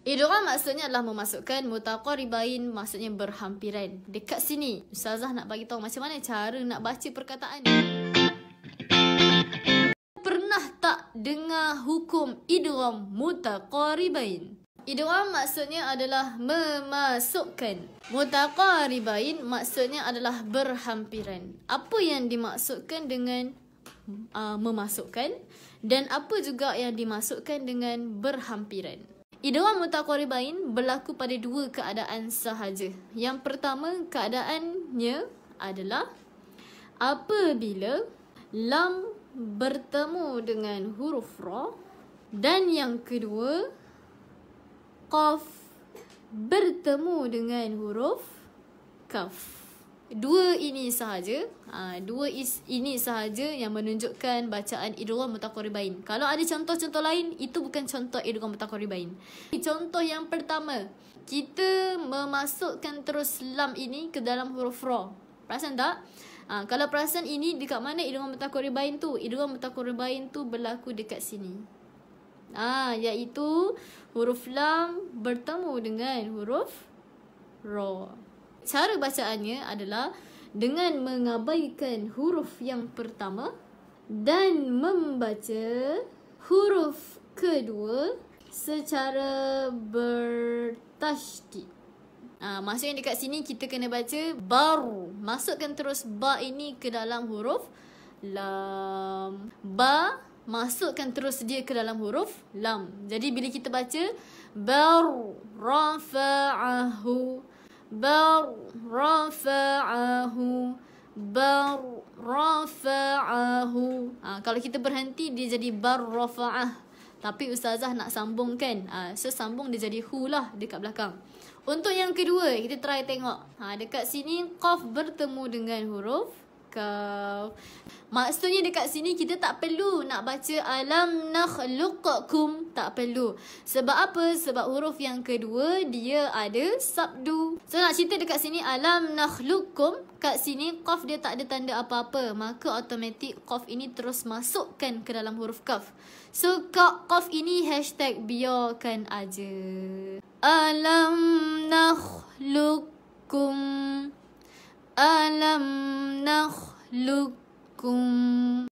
Eh, idram maksudnya adalah memasukkan mutaqaribain maksudnya berhampiran. Dekat sini ustazah nak bagi tahu macam mana cara nak baca perkataan ni. Pernah tak dengar hukum idram mutaqaribain? Eh, idram maksudnya adalah memasukkan. Mutaqaribain maksudnya adalah berhampiran. Apa yang dimaksudkan dengan uh, memasukkan dan apa juga yang dimasukkan dengan berhampiran? Idera mutakoribain berlaku pada dua keadaan sahaja. Yang pertama keadaannya adalah apabila lam bertemu dengan huruf ra dan yang kedua qaf bertemu dengan huruf kaf dua ini sahaja ha, dua is, ini sahaja yang menunjukkan bacaan idgham mutaqarribain kalau ada contoh-contoh lain itu bukan contoh idgham mutaqarribain contoh yang pertama kita memasukkan terus lam ini ke dalam huruf ro. perasan tak ha, kalau perasan ini dekat mana idgham mutaqarribain tu idgham mutaqarribain tu berlaku dekat sini ah ha, iaitu huruf lam bertemu dengan huruf ro cara bacaannya adalah dengan mengabaikan huruf yang pertama dan membaca huruf kedua secara bertashdid. Ah ha, maksudnya dekat sini kita kena baca baru. Masukkan terus ba ini ke dalam huruf lam. Ba masukkan terus dia ke dalam huruf lam. Jadi bila kita baca baru rafa'ahu بر رفعه بر رفعه ha, kalau kita berhenti dia jadi bar rafa'ah tapi ustazah nak sambung kan ha, so sambung dia jadi hu lah dekat belakang untuk yang kedua kita try tengok ha, dekat sini qaf bertemu dengan huruf cakap. Maksudnya dekat sini kita tak perlu nak baca alam nakhluqakum. Tak perlu. Sebab apa? Sebab huruf yang kedua dia ada sabdu. So nak cerita dekat sini alam nakhluqakum. Kat sini qaf dia tak ada tanda apa-apa. Maka automatik qaf ini terus masukkan ke dalam huruf kaf. So qaf ini hashtag biarkan aja. Alam nakhluqakum. Alam Look, nakhlukum